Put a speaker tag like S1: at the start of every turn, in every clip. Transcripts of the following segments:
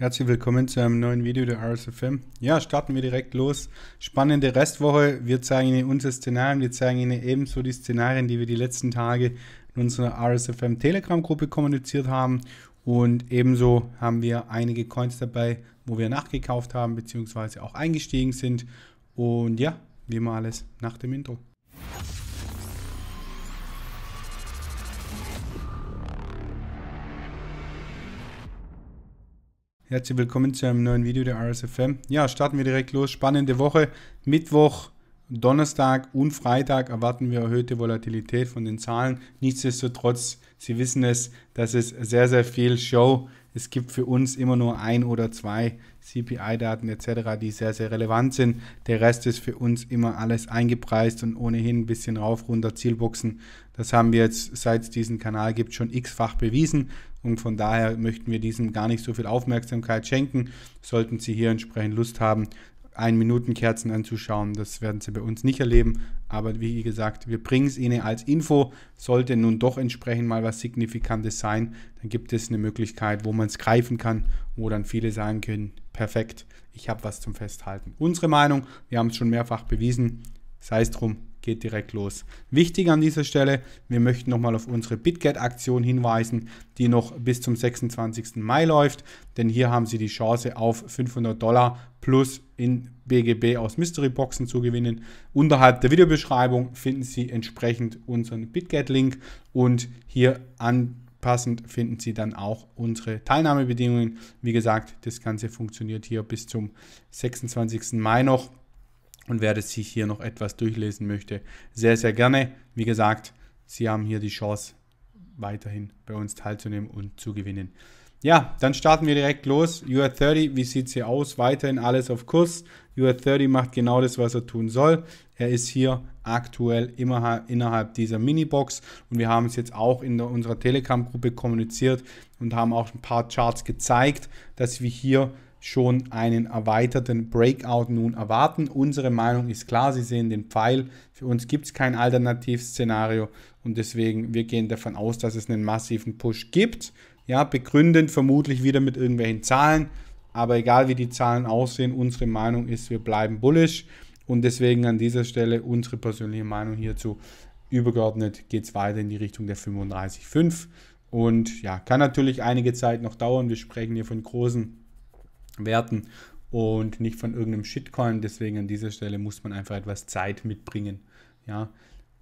S1: Herzlich willkommen zu einem neuen Video der RSFM. Ja, starten wir direkt los. Spannende Restwoche. Wir zeigen Ihnen unsere Szenarien. Wir zeigen Ihnen ebenso die Szenarien, die wir die letzten Tage in unserer RSFM Telegram-Gruppe kommuniziert haben. Und ebenso haben wir einige Coins dabei, wo wir nachgekauft haben, bzw. auch eingestiegen sind. Und ja, wie immer alles nach dem Intro. Herzlich willkommen zu einem neuen Video der RSFM. Ja, starten wir direkt los. Spannende Woche. Mittwoch, Donnerstag und Freitag erwarten wir erhöhte Volatilität von den Zahlen. Nichtsdestotrotz, Sie wissen es, das ist sehr, sehr viel Show es gibt für uns immer nur ein oder zwei CPI-Daten etc., die sehr, sehr relevant sind. Der Rest ist für uns immer alles eingepreist und ohnehin ein bisschen rauf, runter Zielboxen. Das haben wir jetzt, seit es diesen Kanal gibt, schon x-fach bewiesen. Und von daher möchten wir diesem gar nicht so viel Aufmerksamkeit schenken. Sollten Sie hier entsprechend Lust haben, ein-Minuten-Kerzen anzuschauen. Das werden Sie bei uns nicht erleben. Aber wie gesagt, wir bringen es Ihnen als Info. Sollte nun doch entsprechend mal was Signifikantes sein, dann gibt es eine Möglichkeit, wo man es greifen kann, wo dann viele sagen können, perfekt, ich habe was zum Festhalten. Unsere Meinung, wir haben es schon mehrfach bewiesen, sei es drum, geht direkt los. Wichtig an dieser Stelle, wir möchten nochmal auf unsere BitGet-Aktion hinweisen, die noch bis zum 26. Mai läuft, denn hier haben Sie die Chance auf 500 Dollar plus in BGB aus Mystery Boxen zu gewinnen. Unterhalb der Videobeschreibung finden Sie entsprechend unseren BitGet-Link und hier anpassend finden Sie dann auch unsere Teilnahmebedingungen. Wie gesagt, das Ganze funktioniert hier bis zum 26. Mai noch und wer das sich hier noch etwas durchlesen möchte, sehr, sehr gerne. Wie gesagt, Sie haben hier die Chance, weiterhin bei uns teilzunehmen und zu gewinnen. Ja, dann starten wir direkt los. UR30, wie sieht es hier aus? Weiterhin alles auf Kurs. UR30 macht genau das, was er tun soll. Er ist hier aktuell immer innerhalb dieser Minibox und wir haben es jetzt auch in der, unserer Telegram-Gruppe kommuniziert und haben auch ein paar Charts gezeigt, dass wir hier schon einen erweiterten Breakout nun erwarten. Unsere Meinung ist klar, Sie sehen den Pfeil. Für uns gibt es kein Alternativszenario und deswegen, wir gehen davon aus, dass es einen massiven Push gibt. Ja, begründend vermutlich wieder mit irgendwelchen Zahlen. Aber egal wie die Zahlen aussehen, unsere Meinung ist, wir bleiben bullish. Und deswegen an dieser Stelle unsere persönliche Meinung hierzu. Übergeordnet geht es weiter in die Richtung der 35,5. Und ja, kann natürlich einige Zeit noch dauern. Wir sprechen hier von großen Werten und nicht von irgendeinem Shitcoin. Deswegen an dieser Stelle muss man einfach etwas Zeit mitbringen. Ja.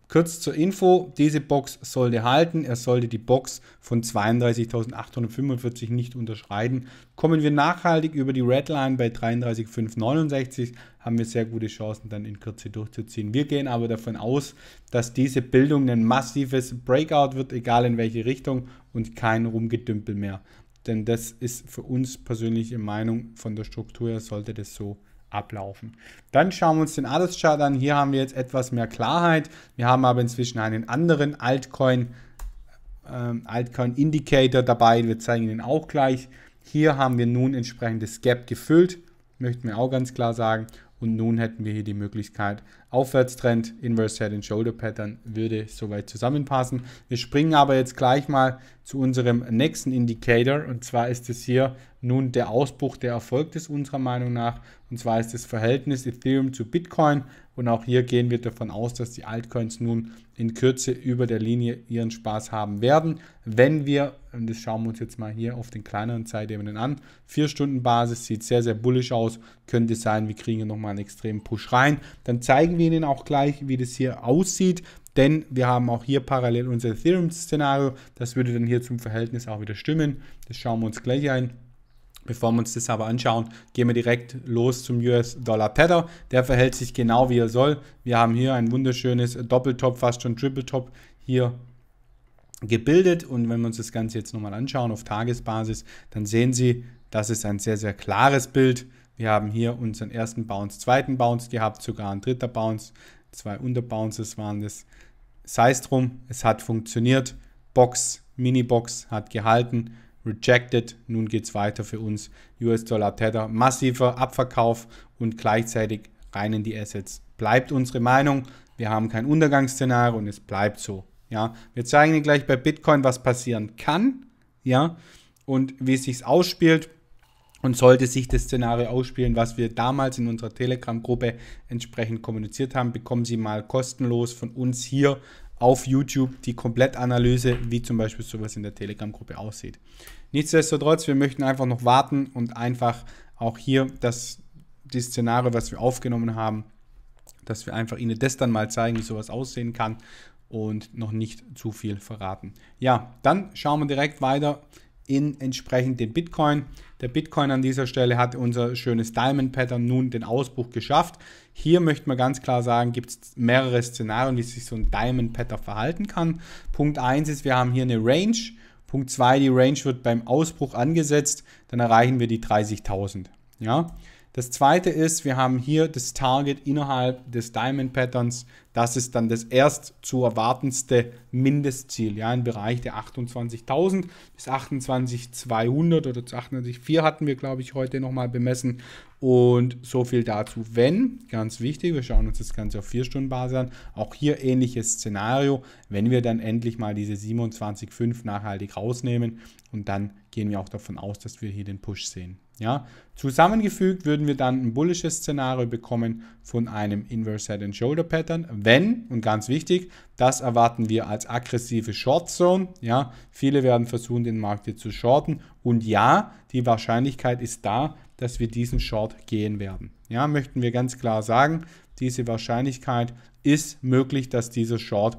S1: Kurz zur Info, diese Box sollte halten. Er sollte die Box von 32.845 nicht unterschreiten. Kommen wir nachhaltig über die Redline bei 33.569, haben wir sehr gute Chancen, dann in Kürze durchzuziehen. Wir gehen aber davon aus, dass diese Bildung ein massives Breakout wird, egal in welche Richtung und kein Rumgedümpel mehr. Denn das ist für uns persönliche Meinung, von der Struktur her sollte das so ablaufen. Dann schauen wir uns den Alles-Chart an. Hier haben wir jetzt etwas mehr Klarheit. Wir haben aber inzwischen einen anderen Altcoin, ähm, Altcoin Indicator dabei. Wir zeigen ihn auch gleich. Hier haben wir nun entsprechendes Gap gefüllt, möchten wir auch ganz klar sagen. Und nun hätten wir hier die Möglichkeit, Aufwärtstrend, Inverse Head and Shoulder Pattern würde soweit zusammenpassen. Wir springen aber jetzt gleich mal zu unserem nächsten Indicator und zwar ist es hier nun der Ausbruch, der erfolgt ist unserer Meinung nach. Und zwar ist das Verhältnis Ethereum zu Bitcoin. Und auch hier gehen wir davon aus, dass die Altcoins nun in Kürze über der Linie ihren Spaß haben werden. Wenn wir, und das schauen wir uns jetzt mal hier auf den kleineren Zeitebenen an, 4-Stunden-Basis sieht sehr, sehr bullisch aus. Könnte sein, wir kriegen hier nochmal einen extremen Push rein. Dann zeigen wir Ihnen auch gleich, wie das hier aussieht denn wir haben auch hier parallel unser Ethereum-Szenario. Das würde dann hier zum Verhältnis auch wieder stimmen. Das schauen wir uns gleich ein. Bevor wir uns das aber anschauen, gehen wir direkt los zum US-Dollar-Tether. Der verhält sich genau wie er soll. Wir haben hier ein wunderschönes Doppeltop, fast schon Triple-Top hier gebildet. Und wenn wir uns das Ganze jetzt nochmal anschauen auf Tagesbasis, dann sehen Sie, das ist ein sehr, sehr klares Bild. Wir haben hier unseren ersten Bounce, zweiten Bounce gehabt, sogar ein dritter Bounce. Zwei Unterbounces waren das. Sei es drum, es hat funktioniert. Box, Mini-Box hat gehalten rejected. Nun geht es weiter für uns. US-Dollar Tether, massiver Abverkauf und gleichzeitig rein in die Assets. Bleibt unsere Meinung. Wir haben kein Untergangsszenario und es bleibt so. Ja, wir zeigen Ihnen gleich bei Bitcoin, was passieren kann. Ja, und wie es sich ausspielt. Und sollte sich das Szenario ausspielen, was wir damals in unserer Telegram-Gruppe entsprechend kommuniziert haben, bekommen Sie mal kostenlos von uns hier auf YouTube die Komplettanalyse, wie zum Beispiel sowas in der Telegram-Gruppe aussieht. Nichtsdestotrotz, wir möchten einfach noch warten und einfach auch hier das, die Szenario, was wir aufgenommen haben, dass wir einfach Ihnen das dann mal zeigen, wie sowas aussehen kann und noch nicht zu viel verraten. Ja, dann schauen wir direkt weiter in entsprechend den Bitcoin. Der Bitcoin an dieser Stelle hat unser schönes Diamond Pattern nun den Ausbruch geschafft. Hier möchte man ganz klar sagen, gibt es mehrere Szenarien, wie sich so ein Diamond Pattern verhalten kann. Punkt 1 ist, wir haben hier eine Range. Punkt 2, die Range wird beim Ausbruch angesetzt, dann erreichen wir die 30.000. Ja? Das zweite ist, wir haben hier das Target innerhalb des Diamond Patterns. Das ist dann das erst zu erwartendste Mindestziel, ja, im Bereich der 28.000 bis 28.200 oder zu 28.4 hatten wir, glaube ich, heute nochmal bemessen. Und so viel dazu, wenn, ganz wichtig, wir schauen uns das Ganze auf 4-Stunden-Basis an, auch hier ähnliches Szenario, wenn wir dann endlich mal diese 27,5 nachhaltig rausnehmen und dann gehen wir auch davon aus, dass wir hier den Push sehen. Ja, zusammengefügt würden wir dann ein bullisches Szenario bekommen von einem Inverse Head and Shoulder Pattern, wenn und ganz wichtig, das erwarten wir als aggressive Short Zone. Ja, viele werden versuchen, den Markt hier zu shorten und ja, die Wahrscheinlichkeit ist da, dass wir diesen Short gehen werden. Ja, möchten wir ganz klar sagen, diese Wahrscheinlichkeit ist möglich, dass dieser Short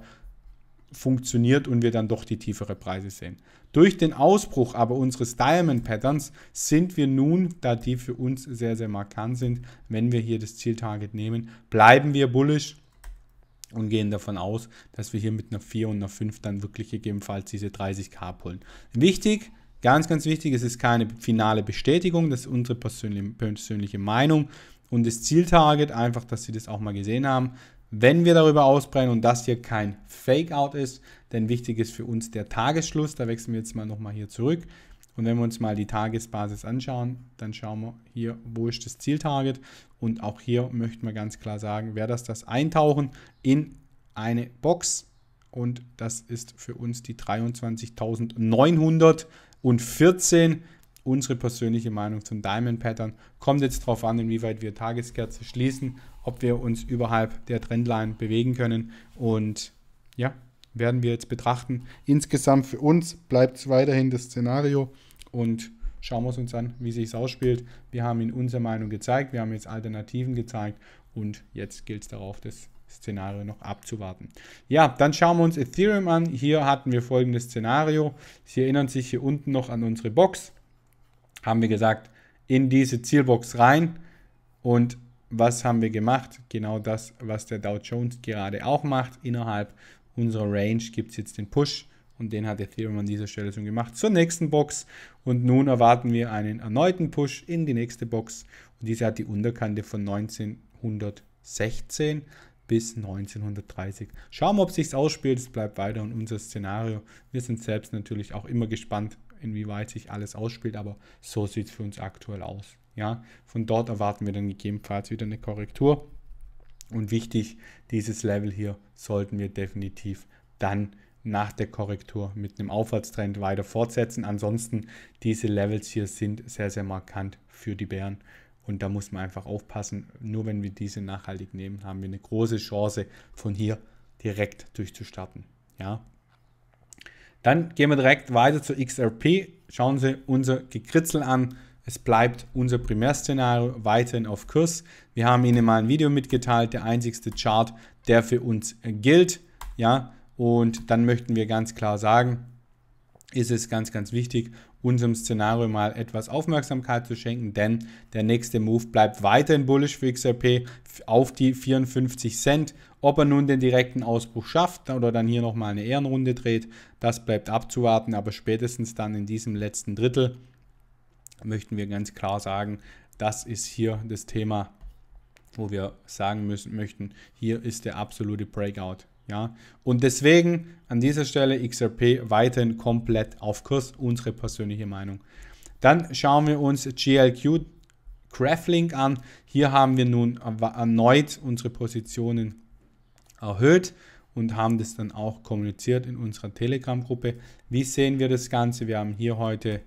S1: funktioniert und wir dann doch die tiefere Preise sehen. Durch den Ausbruch aber unseres Diamond Patterns sind wir nun, da die für uns sehr, sehr markant sind, wenn wir hier das Zieltarget nehmen, bleiben wir bullisch und gehen davon aus, dass wir hier mit einer 4 und einer 5 dann wirklich gegebenenfalls diese 30k pullen. Wichtig, Ganz, ganz wichtig, es ist keine finale Bestätigung, das ist unsere persönliche Meinung und das Zieltarget, einfach, dass Sie das auch mal gesehen haben, wenn wir darüber ausbrennen und das hier kein Fake-out ist, denn wichtig ist für uns der Tagesschluss, da wechseln wir jetzt mal nochmal hier zurück und wenn wir uns mal die Tagesbasis anschauen, dann schauen wir hier, wo ist das Zieltarget und auch hier möchten wir ganz klar sagen, wäre das das Eintauchen in eine Box und das ist für uns die 23.900 und 14 unsere persönliche Meinung zum Diamond Pattern. Kommt jetzt darauf an, inwieweit wir Tageskerze schließen, ob wir uns überhalb der Trendline bewegen können. Und ja, werden wir jetzt betrachten. Insgesamt für uns bleibt es weiterhin das Szenario und schauen wir es uns an, wie sich es ausspielt. Wir haben in unserer Meinung gezeigt, wir haben jetzt Alternativen gezeigt und jetzt gilt es darauf, das Szenario noch abzuwarten. Ja, dann schauen wir uns Ethereum an. Hier hatten wir folgendes Szenario. Sie erinnern sich hier unten noch an unsere Box. Haben wir gesagt, in diese Zielbox rein. Und was haben wir gemacht? Genau das, was der Dow Jones gerade auch macht. Innerhalb unserer Range gibt es jetzt den Push und den hat Ethereum an dieser Stelle schon gemacht zur nächsten Box und nun erwarten wir einen erneuten Push in die nächste Box und diese hat die Unterkante von 1916 bis 1930. Schauen wir, ob sich ausspielt. Es bleibt weiter in unser Szenario. Wir sind selbst natürlich auch immer gespannt, inwieweit sich alles ausspielt, aber so sieht es für uns aktuell aus. Ja, von dort erwarten wir dann gegebenenfalls wieder eine Korrektur. Und wichtig, dieses Level hier sollten wir definitiv dann nach der Korrektur mit einem Aufwärtstrend weiter fortsetzen. Ansonsten, diese Levels hier sind sehr, sehr markant für die Bären. Und da muss man einfach aufpassen. Nur wenn wir diese nachhaltig nehmen, haben wir eine große Chance, von hier direkt durchzustarten. Ja. Dann gehen wir direkt weiter zur XRP. Schauen Sie unser Gekritzel an. Es bleibt unser Primärszenario weiterhin auf Kurs. Wir haben Ihnen mal ein Video mitgeteilt, der einzigste Chart, der für uns gilt. Ja, und dann möchten wir ganz klar sagen, ist es ganz, ganz wichtig, unserem Szenario mal etwas Aufmerksamkeit zu schenken, denn der nächste Move bleibt weiterhin bullish für XRP auf die 54 Cent. Ob er nun den direkten Ausbruch schafft oder dann hier nochmal eine Ehrenrunde dreht, das bleibt abzuwarten, aber spätestens dann in diesem letzten Drittel möchten wir ganz klar sagen, das ist hier das Thema, wo wir sagen müssen, möchten, hier ist der absolute Breakout ja? Und deswegen an dieser Stelle XRP weiterhin komplett auf Kurs, unsere persönliche Meinung. Dann schauen wir uns GLQ Craftlink an. Hier haben wir nun erneut unsere Positionen erhöht und haben das dann auch kommuniziert in unserer Telegram-Gruppe. Wie sehen wir das Ganze? Wir haben hier heute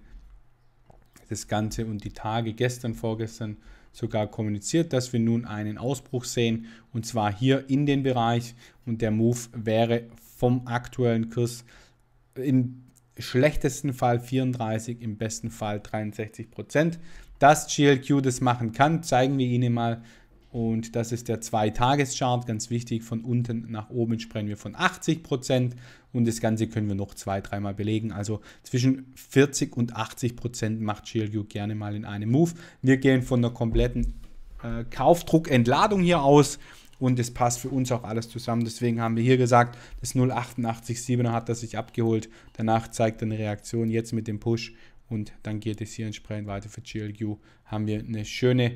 S1: das Ganze und die Tage gestern, vorgestern sogar kommuniziert, dass wir nun einen Ausbruch sehen und zwar hier in den Bereich und der Move wäre vom aktuellen Kurs im schlechtesten Fall 34, im besten Fall 63 Prozent. Dass GLQ das machen kann, zeigen wir Ihnen mal und das ist der Zwei-Tages-Chart, ganz wichtig. Von unten nach oben sprechen wir von 80 Prozent. Und das Ganze können wir noch zwei, dreimal belegen. Also zwischen 40 und 80 Prozent macht GLU gerne mal in einem Move. Wir gehen von einer kompletten äh, Kaufdruckentladung hier aus. Und es passt für uns auch alles zusammen. Deswegen haben wir hier gesagt, das 0,88,7er hat er sich abgeholt. Danach zeigt er eine Reaktion jetzt mit dem Push und dann geht es hier entsprechend weiter für GLU. Haben wir eine schöne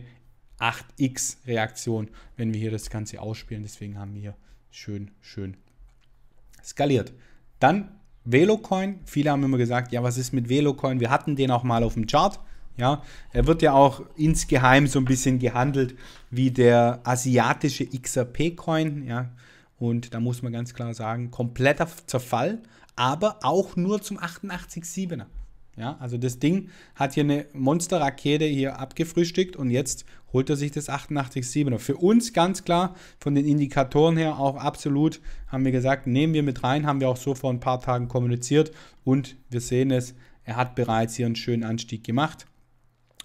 S1: 8x-Reaktion, wenn wir hier das Ganze ausspielen. Deswegen haben wir hier schön, schön skaliert. Dann Velocoin. Viele haben immer gesagt, ja, was ist mit Velocoin? Wir hatten den auch mal auf dem Chart. Ja, er wird ja auch insgeheim so ein bisschen gehandelt wie der asiatische XRP-Coin. Ja, und da muss man ganz klar sagen, kompletter Zerfall, aber auch nur zum 88,7er. Ja, also das Ding hat hier eine Monsterrakete hier abgefrühstückt und jetzt holt er sich das 887 er Für uns ganz klar, von den Indikatoren her auch absolut, haben wir gesagt, nehmen wir mit rein, haben wir auch so vor ein paar Tagen kommuniziert und wir sehen es, er hat bereits hier einen schönen Anstieg gemacht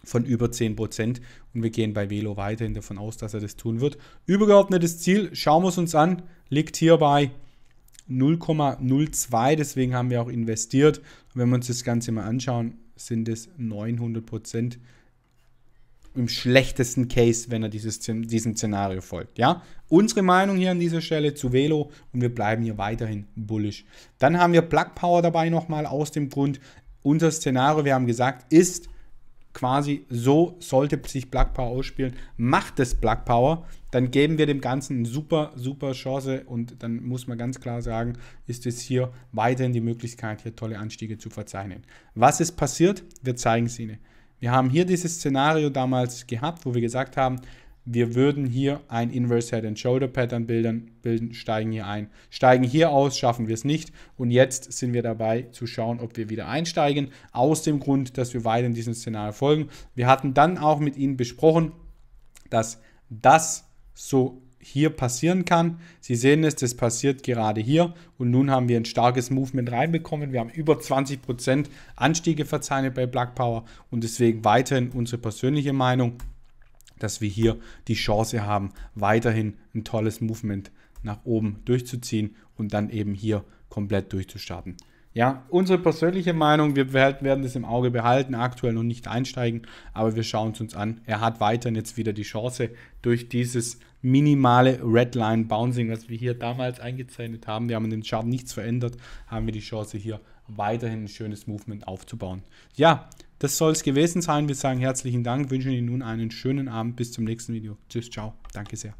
S1: von über 10% und wir gehen bei Velo weiterhin davon aus, dass er das tun wird. Übergeordnetes Ziel, schauen wir es uns an, liegt hier bei 0,02, deswegen haben wir auch investiert. wenn wir uns das Ganze mal anschauen, sind es 900 Prozent im schlechtesten Case, wenn er dieses, diesem Szenario folgt. Ja? Unsere Meinung hier an dieser Stelle zu Velo und wir bleiben hier weiterhin bullish. Dann haben wir Plug Power dabei nochmal aus dem Grund, unser Szenario, wir haben gesagt, ist quasi, so sollte sich Black Power ausspielen, macht es Black Power, dann geben wir dem Ganzen eine super, super Chance und dann muss man ganz klar sagen, ist es hier weiterhin die Möglichkeit, hier tolle Anstiege zu verzeichnen. Was ist passiert? Wir zeigen es Ihnen. Wir haben hier dieses Szenario damals gehabt, wo wir gesagt haben, wir würden hier ein Inverse Head and Shoulder Pattern bilden, bilden, steigen hier ein. Steigen hier aus, schaffen wir es nicht. Und jetzt sind wir dabei zu schauen, ob wir wieder einsteigen, aus dem Grund, dass wir weiter in diesem Szenario folgen. Wir hatten dann auch mit Ihnen besprochen, dass das so hier passieren kann. Sie sehen es, das passiert gerade hier und nun haben wir ein starkes Movement reinbekommen. Wir haben über 20% Anstiege verzeichnet bei Black Power und deswegen weiterhin unsere persönliche Meinung dass wir hier die Chance haben, weiterhin ein tolles Movement nach oben durchzuziehen und dann eben hier komplett durchzustarten. Ja, unsere persönliche Meinung, wir werden das im Auge behalten, aktuell noch nicht einsteigen, aber wir schauen es uns an. Er hat weiterhin jetzt wieder die Chance durch dieses minimale Redline Bouncing, was wir hier damals eingezeichnet haben. Wir haben in den Chart nichts verändert, haben wir die Chance hier weiterhin ein schönes Movement aufzubauen. Ja, das soll es gewesen sein. Wir sagen herzlichen Dank, wünschen Ihnen nun einen schönen Abend. Bis zum nächsten Video. Tschüss, ciao. Danke sehr.